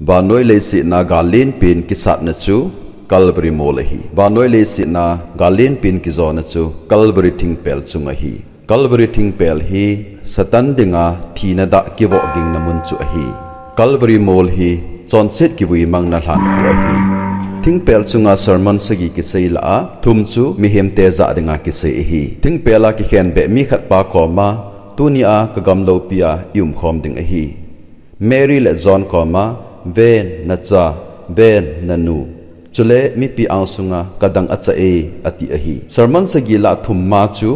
và nói lê sĩ na gà lên pin kí sát nà chú Calvary mô lê hi và nói lê sĩ na gà lên pin kí gió nà chú Calvary thinh pel chung a hi Calvary thing pel hi satan dinga thina da ki wo ging na mun chu a hi Calvary mol hi chon set ki vui mang na hlan khu a hi thing pel chunga sermon se gi ki sei la a thum chu mi hem te za dinga ki sei hi thing pela ki khen be mi khát pa ko ma tu ni à ka gam lo pia yum khom ding a hi Mary le John coma ven na cha ven na nu chule mi pi ang sunga kadang acha e ati ahi sarman sa gila thum ma chu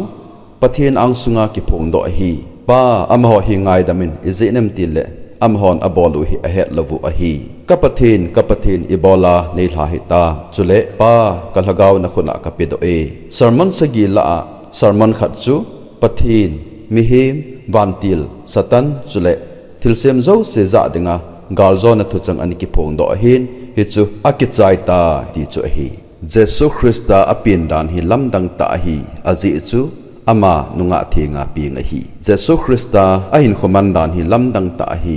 pathin ang sunga ki phong do ahi pa amho hi ngai damin izinem tile amhon abolu hi ahet lavu ahi kapathin kapathin ibola nei la hita chule pa kalhagaw na khuna kapido e sarman sa gila sarman khat chu pathin mihim vantil satan chule thilsem zo se za dinga galzo na thuchang ani ki phong do hin hi chu akichai ta ti chu hi jesu christa apin dan hi lamdang ta hi aji chu ama nunga thinga ping hi jesu christa a hin khoman dan hi lamdang ta hi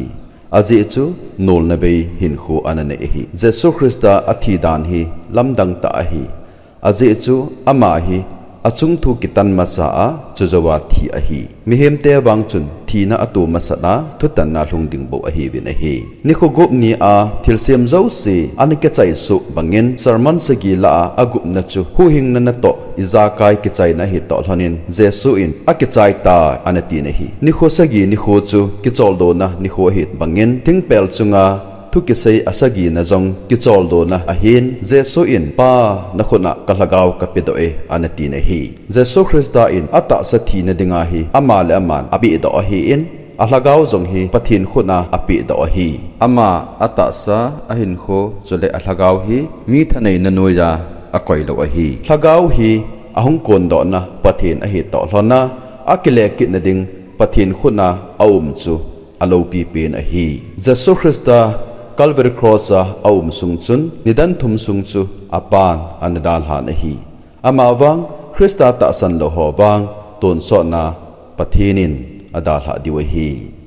aji chu nol na be hin khu anane hi jesu christa athi dan hi lamdang ta hi aji chu ama hi achung thu kitan masa a chujawa thi a hi mihem te wang chun thi na atu masana thutan na lung ding bo a hi bin a hi ni kho gop ni a thil sem zo si ani ke chai su bangin sermon se gi la a gup na chu hu hing na na to izakai ke chai na hi to hlanin jesu in a ke chai ta anati na hi ni kho sa gi ni kho chu ki chol do na ni kho hit bangin thing pel chunga ทุกิเซอาสกีนะจงกิจอลโดนะอาหินเจสุอินป้านะคนนะกะละกาวกะปิดเออันตีนะฮีเจสุคริสตาอินอัตตะสถีนะดิงาฮีอามาเลอามันอบิดอฮีอินอาลากาวจงฮีปทินขุนาอปิดอฮีอามาอัตตะสาอาหินโคจุเลอาลากาวฮีมีทะเนนนุยาอากอยโลอฮีลากาวฮีอาหงกนดอนะปทินอฮีตอลอนะอากิเลกินะดิงปทินขุนาอาอุมจุอโลปีเป็นอฮีเจสุคริสตา kalver crossa aum sung chun nidan thum sung chu apan an dal han hi ama wang krista ta san lo ho wang ton so na pathinin adal ha diwa hi